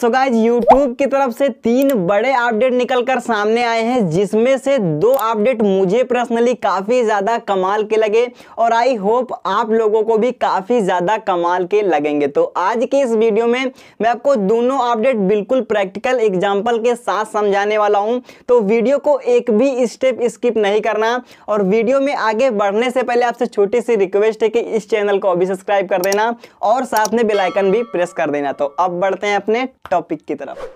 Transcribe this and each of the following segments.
so guys YouTube की तरफ से तीन बड़े अपडेट निकलकर सामने आए हैं जिसमें से दो अपडेट मुझे पर्सनली काफ़ी ज़्यादा कमाल के लगे और आई होप आप लोगों को भी काफ़ी ज़्यादा कमाल के लगेंगे तो आज के इस वीडियो में मैं आपको दोनों अपडेट बिल्कुल प्रैक्टिकल एग्जाम्पल के साथ समझाने वाला हूँ तो वीडियो को एक भी स्टेप स्किप नहीं करना और वीडियो में आगे बढ़ने से पहले आपसे छोटी सी रिक्वेस्ट है कि इस चैनल को अभी सब्सक्राइब कर देना और साथ में बेलाइकन भी प्रेस कर देना तो अब बढ़ते हैं अपने टॉपिक की तरफ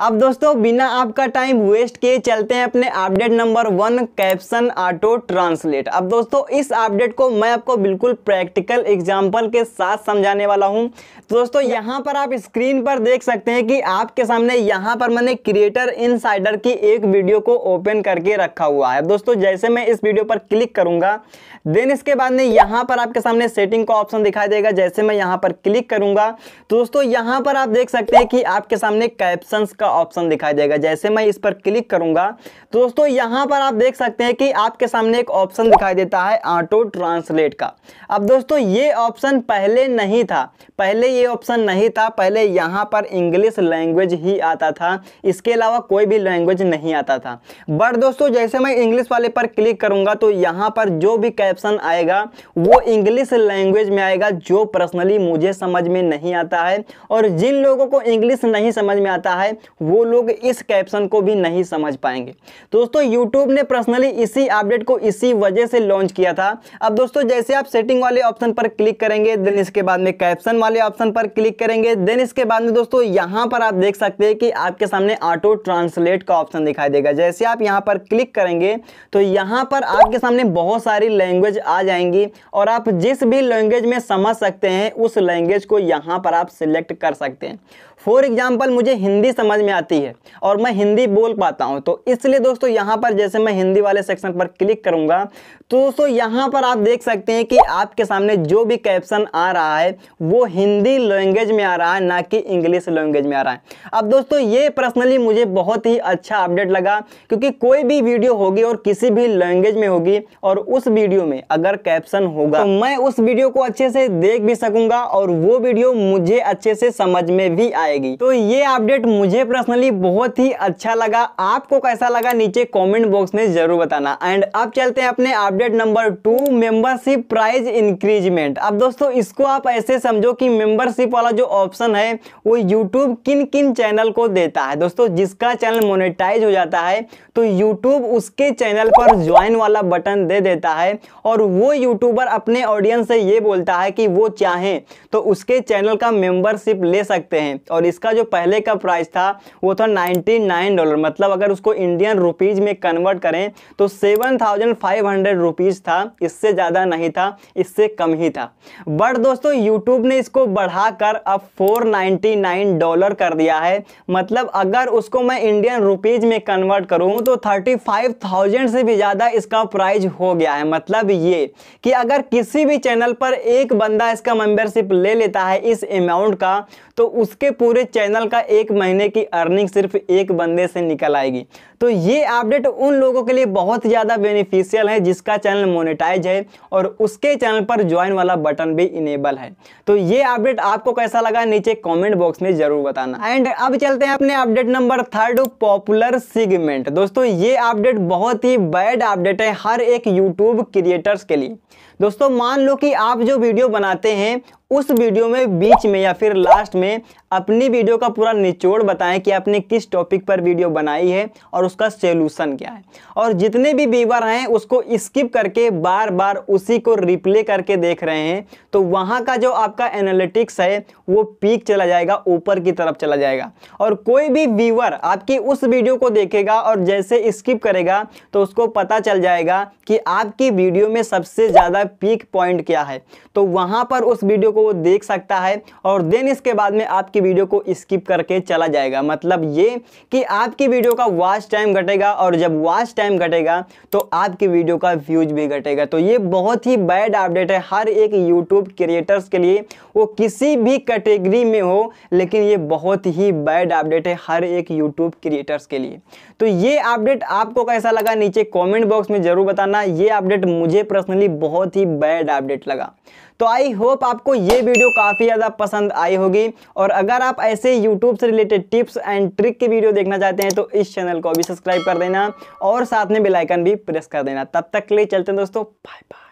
अब दोस्तों बिना आपका टाइम वेस्ट किए चलते हैं अपने update number one caption auto translate अब दोस्तों इस अपडेट को मैं आपको बिल्कुल प्रैक्टिकल एग्जांपल के साथ समझाने वाला हूं तो दोस्तों यहां पर आप स्क्रीन पर देख सकते हैं कि आपके सामने यहां पर मैंने क्रिएटर इन की एक वीडियो को ओपन करके रखा हुआ है दोस्तों जैसे मैं इस वीडियो पर क्लिक करूंगा देन इसके बाद में यहां पर आपके सामने सेटिंग का ऑप्शन दिखाई देगा जैसे मैं यहां पर क्लिक करूंगा तो दोस्तों यहां पर आप देख सकते हैं कि आपके सामने कैप्शन का ऑप्शन दिखाई देगा जैसे मैं इस पर क्लिक करूंगा तो दोस्तों यहां पर आप देख सकते हैं कि आपके सामने एक ऑप्शन दिखाई देता है ऑटो ट्रांसलेट का अब दोस्तों ये ऑप्शन पहले नहीं था पहले ये ऑप्शन नहीं था पहले यहाँ पर इंग्लिश लैंग्वेज ही आता था इसके अलावा कोई भी लैंग्वेज नहीं आता था बट दोस्तों जैसे मैं इंग्लिश वाले पर क्लिक करूंगा तो यहाँ पर जो भी कैप्शन आएगा वो इंग्लिश लैंग्वेज में आएगा जो पर्सनली मुझे समझ में नहीं आता है और जिन लोगों को इंग्लिश नहीं समझ में आता है वो लोग इस कैप्शन को भी नहीं समझ पाएंगे दोस्तों यूट्यूब ने पर्सनली इसी अपडेट को इसी वजह से लॉन्च किया था अब दोस्तों जैसे आप सेटिंग वाले ऑप्शन पर क्लिक करेंगे देन इसके बाद में कैप्शन वाले ऑप्शन पर क्लिक करेंगे देन इसके बाद में दोस्तों यहाँ पर आप देख सकते हैं कि आपके सामने ऑटो ट्रांसलेट का ऑप्शन दिखाई देगा जैसे आप यहाँ पर क्लिक करेंगे तो यहाँ पर आपके सामने बहुत सारी लैंग्वेज आ जाएंगी और आप जिस भी लैंग्वेज में समझ सकते हैं उस लैंग्वेज को यहाँ पर आप सिलेक्ट कर सकते हैं फॉर एग्जाम्पल मुझे हिंदी समझ समझ में आती है और मैं हिंदी बोल पाता हूँ तो इसलिए दोस्तों यहाँ पर जैसे मैं हिंदी वाले सेक्शन पर क्लिक करूँगा तो दोस्तों यहाँ पर आप देख सकते हैं कि आपके सामने जो भी कैप्शन आ रहा है वो हिंदी लैंग्वेज में आ रहा है ना कि इंग्लिश लैंग्वेज में आ रहा है अब दोस्तों ये पर्सनली मुझे बहुत ही अच्छा अपडेट लगा क्योंकि कोई भी वीडियो होगी और किसी भी लैंग्वेज में होगी और उस वीडियो में अगर कैप्शन होगा तो मैं उस वीडियो को अच्छे से देख भी सकूंगा और वो वीडियो मुझे अच्छे से समझ में भी आएगी तो ये अपडेट मुझे मुझे पर्सनली बहुत ही अच्छा लगा आपको कैसा लगा नीचे कमेंट बॉक्स में जरूर बताना एंड अब चलते हैं अपने update number two membership price increasement अब दोस्तों इसको आप ऐसे समझो कि मेंबरशिप वाला जो ऑप्शन है वो यूट्यूब किन किन चैनल को देता है दोस्तों जिसका चैनल मोनिटाइज हो जाता है तो यूट्यूब उसके चैनल पर ज्वाइन वाला बटन दे देता है और वो यूट्यूबर अपने ऑडियंस से ये बोलता है कि वो चाहें तो उसके चैनल का मेंबरशिप ले सकते हैं और इसका जो पहले का प्राइस था था वो था नाइन्टी नाइन डॉलर मतलब अगर उसको इंडियन रुपीज़ में कन्वर्ट करें तो seven thousand five hundred rupees था इससे ज़्यादा नहीं था इससे कम ही था बट दोस्तों यूट्यूब ने इसको बढ़ाकर अब फोर नाइन्टी नाइन डॉलर कर दिया है मतलब अगर उसको मैं इंडियन रुपीज़ में कन्वर्ट करूँ तो थर्टी फाइव थाउजेंड से भी ज़्यादा इसका प्राइज हो गया है मतलब ये कि अगर किसी भी चैनल पर एक बंदा इसका मेंबरशिप ले लेता है इस अमाउंट का तो उसके पूरे चैनल का एक महीने की अर्निंग सिर्फ एक बंदे से निकल आएगी तो ये अपडेट उन लोगों के लिए बहुत ज़्यादा बेनिफिशियल है जिसका चैनल मोनेटाइज है और उसके चैनल पर ज्वाइन वाला बटन भी इनेबल है तो ये अपडेट आपको कैसा लगा नीचे कमेंट बॉक्स में ज़रूर बताना एंड अब चलते हैं अपने update number third popular segment दोस्तों ये अपडेट बहुत ही बैड अपडेट है हर एक यूट्यूब क्रिएटर्स के लिए दोस्तों मान लो कि आप जो वीडियो बनाते हैं उस वीडियो में बीच में या फिर लास्ट में अपनी वीडियो का पूरा निचोड़ बताएं कि आपने किस टॉपिक पर वीडियो बनाई है और उसका सोल्यूशन क्या है और जितने भी व्यूवर हैं उसको स्किप करके बार बार उसी को रिप्ले करके देख रहे हैं तो वहाँ का जो आपका एनालिटिक्स है वो पीक चला जाएगा ऊपर की तरफ चला जाएगा और कोई भी व्यूवर आपकी उस वीडियो को देखेगा और जैसे स्किप करेगा तो उसको पता चल जाएगा कि आपकी वीडियो में सबसे ज़्यादा पीक पॉइंट क्या है तो वहाँ पर उस वीडियो को वो देख सकता है और देन इसके बाद में आपकी आपकी वीडियो को स्किप करके चला जाएगा मतलब ये कि आपकी वीडियो का वॉच टाइम घटेगा और जब वॉच टाइम घटेगा तो आपकी वीडियो का व्यूज भी घटेगा तो ये बहुत ही बैड अपडेट है हर एक यूट्यूब क्रिएटर्स के लिए वो किसी भी कैटेगरी में हो लेकिन ये बहुत ही बैड अपडेट है हर एक यूट्यूब क्रिएटर्स के लिए तो ये अपडेट आपको कैसा लगा नीचे कॉमेंट बॉक्स में ज़रूर बताना ये अपडेट मुझे पर्सनली बहुत ही बैड अपडेट लगा तो आई होप आपको ये वीडियो काफ़ी ज़्यादा पसंद आई होगी और अगर आप ऐसे यूट्यूब से रिलेटेड टिप्स एंड ट्रिक की वीडियो देखना चाहते हैं तो इस चैनल को भी सब्सक्राइब कर देना और साथ में बेलाइकन भी प्रेस कर देना तब तक के लिए चलते हैं दोस्तों बाय बाय